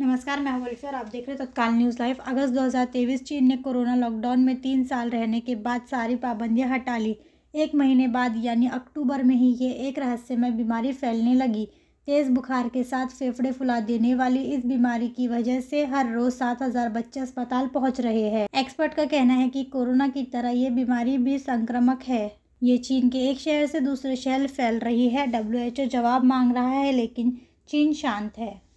नमस्कार मैं हूँ और आप देख रहे हैं तत्काल न्यूज़ लाइव अगस्त 2023 चीन ने कोरोना लॉकडाउन में तीन साल रहने के बाद सारी पाबंदियां हटा ली एक महीने बाद यानी अक्टूबर में ही ये एक रहस्यमय बीमारी फैलने लगी तेज़ बुखार के साथ फेफड़े फुला देने वाली इस बीमारी की वजह से हर रोज़ सात हज़ार बच्चे अस्पताल पहुंच रहे हैं एक्सपर्ट का कहना है कि कोरोना की तरह ये बीमारी भी संक्रामक है ये चीन के एक शहर से दूसरे शहर फैल रही है डब्ल्यू जवाब मांग रहा है लेकिन चीन शांत है